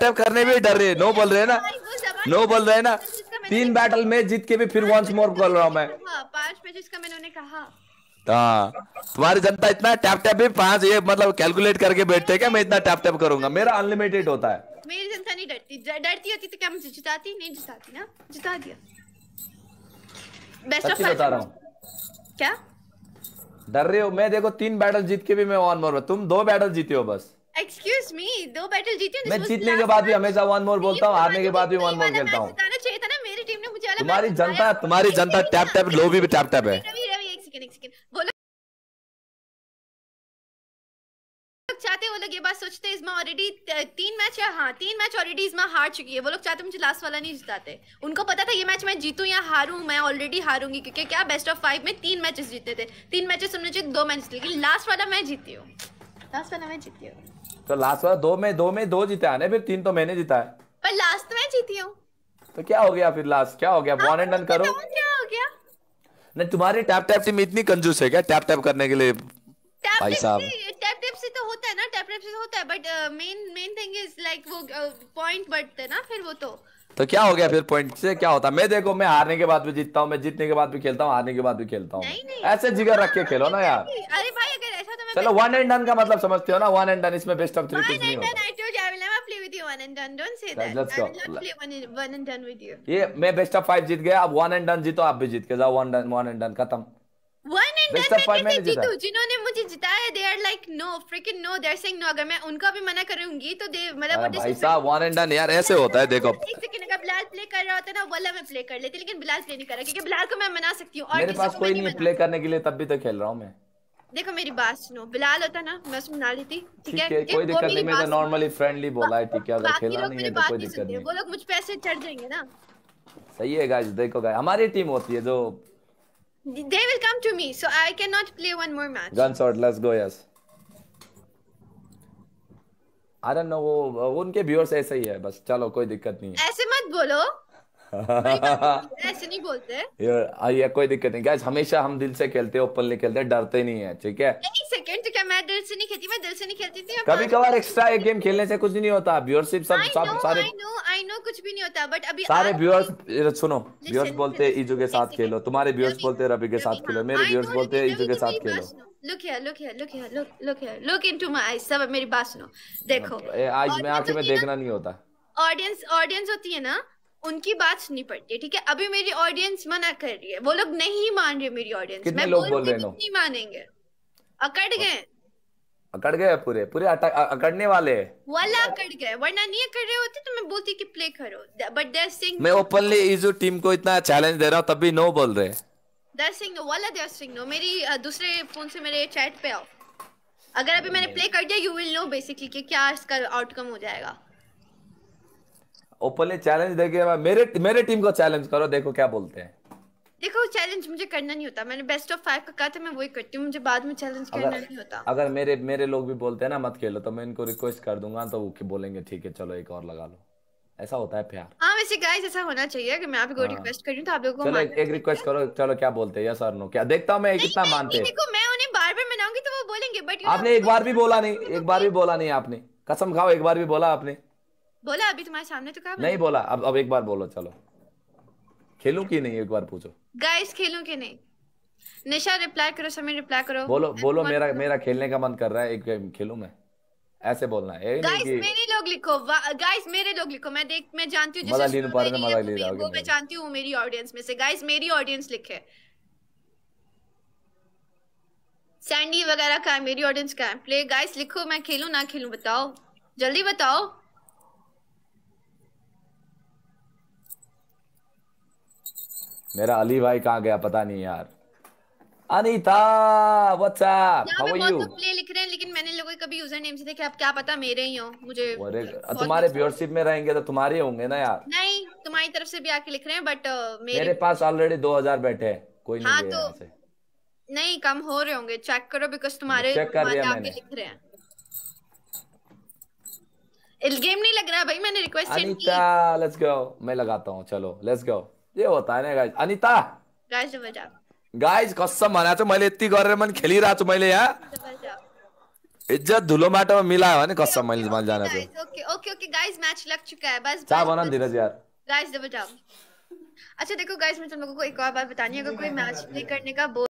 बैटअप करने भी डर रहे नो बोल रहे ना नो बोल रहे ना तीन बैटल में जीत के भी फिर वंस मोर बोल रहा हूँ मैं पांच पे जिसका मैंने कहा हाँ। तुम्हारी जनता इतना टैप टैप भी पांच ये मतलब कैलकुलेट करके बैठते क्या मैं इतना टैप टैप करूंगा मेरा अनलिमिटेड होता है मेरी जनता नहीं डरती डरती होती तो क्या मुझे जिताती नहीं जिताती ना जिता दिया बेस्ट ऑफ बता रहा हूँ क्या डर रहे हो मैं देखो तीन बैटल जीत के भी मैं वन मोर तुम दो बैटल जीते हो बस एक्सक्यूज against me. दो बैटल जीती हूं. मैं जीतने के बाद भी हमेशा वन मोर बोलता हूं, हारने के बाद भी वन मोर खेलता हूं. चाहिए था ना मेरी टीम ने मुझे अलग तुम्हारी जनता तुम्हारी जनता टैप टैप लो भी टैप टैप है. रवि रवि एक सेकंड एक सेकंड. बोलो चाहते वो लोग ये बात सोचते हैं इसमें ऑलरेडी तीन मैच है हाँ तीन मैच ऑलरेडी इसमें हार चुकी है वो लोग चाहते मुझे लास्ट वाला नहीं जिताते उनको पता था ये मैच मैं जीतूं या हारूं मैं ऑलरेडी हारूंगी क्योंकि क्या बेस्ट ऑफ फाइव में तीन मैचेस जीते थे तीन मैचेस हमने जीत दो मैच लेकिन लास्ट वाला मैं जीती हूँ तो लास्ट तो वाला दो में दो में दो जीते आने फिर तीन तो मैंने जीता है पर लास्ट में जीती हूँ तो क्या हो गया फिर लास्ट क्या हो गया वन एंड डन करो क्या हो गया नहीं तुम्हारी टैप टैप टीम इतनी कंजूस है क्या टैप टैप करने के लिए भाई साहब टैप टैप से तो होता है ना टैप टैप से तो होता है but main main thing is like वो पॉइंट uh, बढ़ते ना फिर वो तो तो क्या हो गया फिर पॉइंट से क्या होता मैं देखो मैं हारने के बाद भी जीतता हूँ मैं जीतने के बाद भी खेलता हूँ हारने के बाद भी खेलता हूँ ऐसे जिगर तो रख के खेलो ना यार चलो वन एंड डन का मतलब समझते हो ना वन एंड डन इसमें बेस्ट ऑफ थ्री कुछ नहीं होता I told you I will never play with you one and done don't say that I will not play one and done with you ये मैं बेस्ट ऑफ 5 जीत गया अब one and done जीतो आप भी जीत के जाओ one done one and done खत्म वन एंड डन मैं जीतू जिन्होंने मुझे जिताया they are like no freaking no they are saying no अगर मैं उनका भी मना करूंगी तो दे मतलब भाई साहब वन एंड डन यार ऐसे होता है देखो एक सेकंड अगर बिलाल प्ले कर रहा होता है ना वाला मैं प्ले कर लेती लेकिन बिलाल प्ले नहीं कर रहा क्योंकि बिलाल को मैं मना सकती हूं और मेरे पास कोई नहीं प्ले करने के लिए तब भी तो खेल रहा हूं मैं देखो मेरी बात सुनो बिलाल होता ना मैं सुना लेती ठीक है कोई दिक्कत नहीं मैं तो नॉर्मली फ्रेंडली बोला है ठीक है अगर खेला तो नहीं है तो कोई दिक्कत नहीं वो लोग मुझ पे ऐसे चढ़ जाएंगे ना सही है गाइस देखो गाइस हमारी टीम होती है जो they will come to me so I can not play one more match gun shot let's go yes I don't know वो उनके व्यूअर्स ऐसे ही है बस चलो कोई दिक्कत नहीं है ऐसे मत बोलो ऐसे नहीं बोलते यार ये कोई दिक्कत नहीं गाइस हमेशा हम दिल से खेलते हैं ओपनली खेलते हैं डरते नहीं है ठीक है सेकंड क्या मैं दिल से नहीं खेलती मैं दिल से नहीं खेलती थी कभी कभार एक्स्ट्रा एक गेम खेलने से कुछ नहीं होता व्यूअरशिप सब सब सारे आई नो आई नो कुछ भी नहीं होता बट अभी सारे व्यूअर्स सुनो व्यूअर्स बोलते हैं इजू के साथ खेलो तुम्हारे व्यूअर्स बोलते हैं रवि के साथ खेलो मेरे व्यूअर्स बोलते हैं इजू के साथ खेलो लुक here look here सब मेरी बात सुनो देखो आज मैं आंखें में देखना नहीं होता ऑडियंस ऑडियंस होती है ना उनकी बात सुननी पड़ती है ठीक है अभी मेरी ऑडियंस मना कर रही है वो लोग नहीं मान रहे मेरी ऑडियंस मैं बोल बोल रहे नहीं मानेंगे अकड़ गए अकड़ गए पूरे पूरे अकड़ने वाले वाला अकड़ गए वरना नहीं अकड़ रहे होते तो मैं बोलती कि प्ले करो बट दे आर सेइंग मैं ओपनली इजू टीम को इतना चैलेंज दे रहा हूं तब भी नो बोल रहे दे आर सेइंग वाला दे आर सेइंग नो मेरी दूसरे फोन से मेरे चैट पे आओ अगर अभी मैंने प्ले कर दिया यू विल नो बेसिकली कि क्या इसका आउटकम हो जाएगा ओपनली चैलेंज देके मेरे मेरे टीम को चैलेंज करो देखो क्या बोलते हैं देखो चैलेंज मुझे करना नहीं होता मैंने बेस्ट ऑफ फाइव का कहा था मैं वही करती हूँ मुझे बाद में चैलेंज करना नहीं होता अगर मेरे मेरे लोग भी बोलते हैं ना मत खेलो तो मैं इनको रिक्वेस्ट कर दूंगा तो वो बोलेंगे ठीक है चलो एक और लगा लो ऐसा होता है प्यार हाँ वैसे गाइस ऐसा होना चाहिए कि मैं आपको रिक्वेस्ट हाँ। कर रही हूँ तो आप लोगों को चलो एक एक रिक्वेस्ट करो चलो क्या बोलते हैं यस और नो क्या देखता हूँ मैं कितना मानते हैं देखो मैं उन्हें बार बार मनाऊंगी तो वो बोलेंगे बट आपने एक बार भी बोला नहीं एक बार भी बोला नहीं आपने कसम खाओ एक बार भी बोला आपने बोला अभी तुम्हारे सामने तो कहा नहीं बोला अब अब एक बार बोलो चलो खेलूं कि नहीं एक बार पूछो गाइस खेलूं कि नहीं निशा रिप्लाई करो समीर रिप्लाई करो बोलो बोलो मेरा मेरा खेलने का मन कर रहा है एक गेम खेलूं मैं ऐसे बोलना है गाइस मेरे लोग लिखो गाइस मेरे लोग लिखो मैं देख मैं जानती हूँ मदद लेने पर ले रहा हूँ मैं जानती हूँ मेरी ऑडियंस में से गाइस मेरी ऑडियंस लिखे सैंडी वगैरह का मेरी ऑडियंस का प्ले गाइस लिखो मैं खेलूं ना खेलूं बताओ जल्दी बताओ मेरा अली भाई कहाँ गया पता नहीं यार Anita WhatsApp how are you play लिख रहे हैं लेकिन मैंने लोगों यूजर नेम से आप क्या पता मेरे ही हो मुझे अरे तुम्हारे व्यूअरशिप में रहेंगे तो तुम्हारे होंगे ना यार नहीं तुम्हारी तरफ से भी आके लिख रहे हैं बट uh, मेरे, मेरे पास ऑलरेडी 2000 बैठे हैं कोई नहीं हाँ, तो नहीं कम हो रहे होंगे चेक करो बिकॉज तुम्हारे चेक कर लिया मैंने लिख रहे हैं गेम नहीं लग रहा भाई मैंने रिक्वेस्ट अनीता लेट्स गो मैं लगाता हूँ चलो लेट्स गो ये होता है ना गाइज अनिता गाइज कसम भना मैले यति गरेर पनि खेलिरहेको मैं यहाँ इज्जत धुलो में मिला है कसम मैं मैले जाना okay okay okay guys match लग चुका है बस चाह बना धीरज यार गाइज अच्छा देखो गाइज मैं तुम लोगों को एक और बात बतानी है अगर कोई मैच प्ले करने का